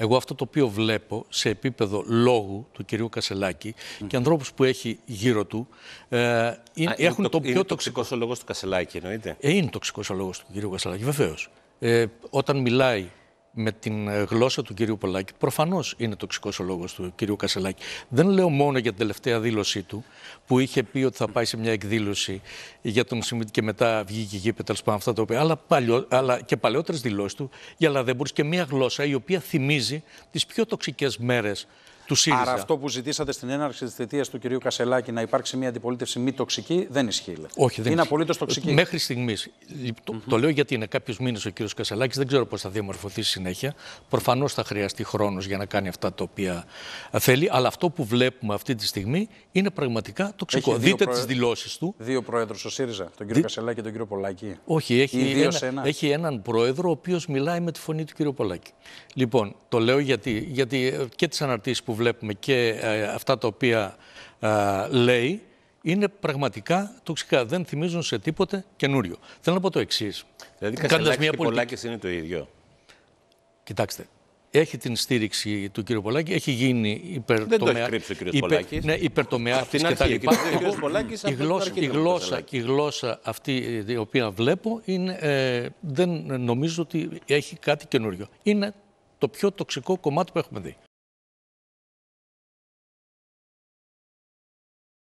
Εγώ αυτό το οποίο βλέπω σε επίπεδο λόγου του κυρίου Κασελάκη και ανθρώπους που έχει γύρω του. Ε, έχουν είναι το, πιο τοξικό ο λόγο του Κασελάκη, εννοείται. Ε, είναι τοξικός ο λόγος του κυρίου Κασελάκη, βεβαίως. Ε, όταν μιλάει με την ε, γλώσσα του κυρίου Πολάκη. Προφανώς είναι τοξικός ο λόγος του κυρίου Κασελάκη. Δεν λέω μόνο για την τελευταία δήλωσή του, που είχε πει ότι θα πάει σε μια εκδήλωση για τον Σιμίτη και μετά βγήκε η πάνω τέλο αυτά τα οποία. Αλλά, αλλά και παλαιότερες δηλώσεις του για μπορείς και μια γλώσσα η οποία θυμίζει τις πιο τοξικές μέρες του ΣΥΡΙΖΑ. Άρα αυτό που ζητήσατε στην έναρξη της θητείας του κυρίου Κασελάκη να υπάρξει μια αντιπολίτευση μη τοξική δεν ισχύει. Όχι, δεν είναι απολύτως τοξική. Μέχρι στιγμής. Mm -hmm. το, το, λέω γιατί είναι κάποιο μήνες ο κύριος Κασελάκης, δεν ξέρω πώς θα διαμορφωθεί συνέχεια. Προφανώς θα χρειαστεί χρόνος για να κάνει αυτά τα οποία θέλει. Αλλά αυτό που βλέπουμε αυτή τη στιγμή είναι πραγματικά τοξικό. Έχει Δείτε προε... τις δηλώσεις του. Δύο πρόεδρους ο ΣΥΡΙΖΑ, τον κύριο Δ... Κασελάκη και τον κύριο Πολάκη. Όχι, έχει, ένα, ένας. έχει έναν πρόεδρο ο οποίος μιλάει με τη φωνή του κύριου Πολάκη. Λοιπόν, το λέω γιατί, γιατί ε, και τις αναρτήσεις που βλέπουμε και ε, αυτά τα οποία ε, λέει είναι πραγματικά τοξικά. Δεν θυμίζουν σε τίποτε καινούριο. Θέλω να πω το εξής. Δηλαδή, Κάνοντας μια και είναι το ίδιο. Κοιτάξτε, έχει την στήριξη του κ. Πολάκη, έχει γίνει υπερτομέα. Δεν το Ναι, τα λοιπά. Η γλώσσα, αυτή η οποία βλέπω ε, δεν νομίζω ότι έχει κάτι καινούριο. Είναι το πιο τοξικό κομμάτι που έχουμε δει.